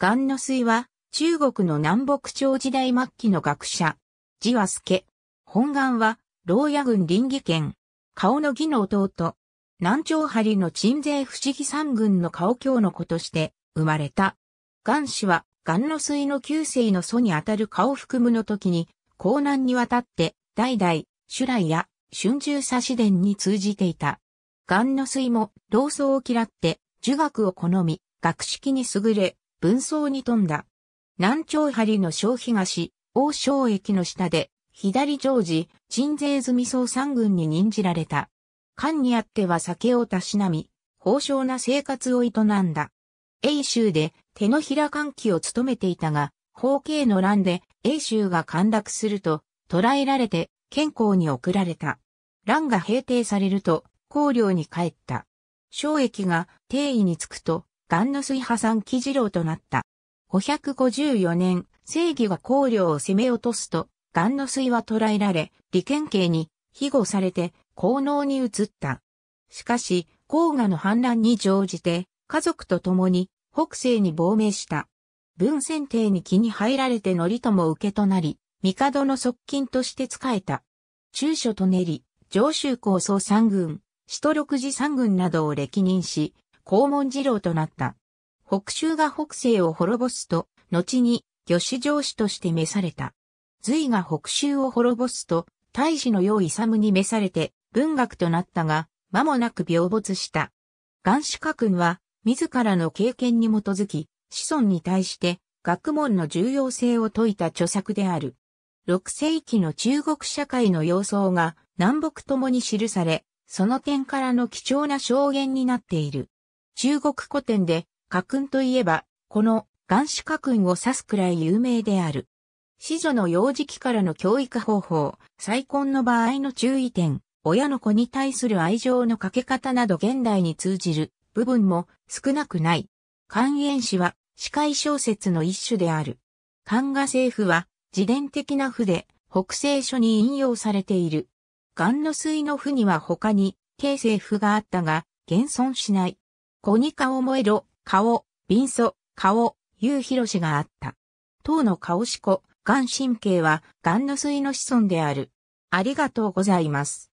元の水は、中国の南北朝時代末期の学者。ワス助。本願は、牢屋郡林義県。顔の義の弟。南朝張の鎮西不思議三軍の顔京の子として、生まれた。元氏は、元の水の旧世の祖にあたる顔含むの時に、江南にわたって、代々、修来や、春秋差し伝に通じていた。元の水も、老僧を嫌って、儒学を好み、学識に優れ、分層に富んだ。南朝張の小東、王将駅の下で、左常時、鎮税済み総三軍に任じられた。官にあっては酒をたしなみ、豊昇な生活を営んだ。英州で手のひら換気を務めていたが、法慶の乱で英州が陥落すると、捕らえられて、健康に送られた。乱が平定されると、公領に帰った。正益が定位につくと、元の水破産記次郎となった。554年、正義が公領を攻め落とすと、ノス水は捕らえられ、利権刑に、庇護されて、効能に移った。しかし、黄河の反乱に乗じて、家族と共に北西に亡命した。文選帝に気に入られて則も受けとなり、帝の側近として仕えた。中所と練り、上州高層三軍、首都六次三軍などを歴任し、黄門二郎となった。北州が北西を滅ぼすと、後に、魚師上司として召された。隋が北州を滅ぼすと、大使の用サ勇に召されて、文学となったが、間もなく病没した。元子家君は、自らの経験に基づき、子孫に対して、学問の重要性を説いた著作である。6世紀の中国社会の様相が南北ともに記され、その点からの貴重な証言になっている。中国古典で、家訓といえば、この、元子家訓を指すくらい有名である。子女の幼児期からの教育方法、再婚の場合の注意点、親の子に対する愛情のかけ方など現代に通じる部分も少なくない。関炎詩は司会小説の一種である。漢画政府は自伝的な譜で北西書に引用されている。元の水の譜には他に、形政府があったが、現存しない。コニカオモエロ、顔、ビンソ、顔、ユうヒロシがあった。当の顔しこ、眼神経は、眼の水の子孫である。ありがとうございます。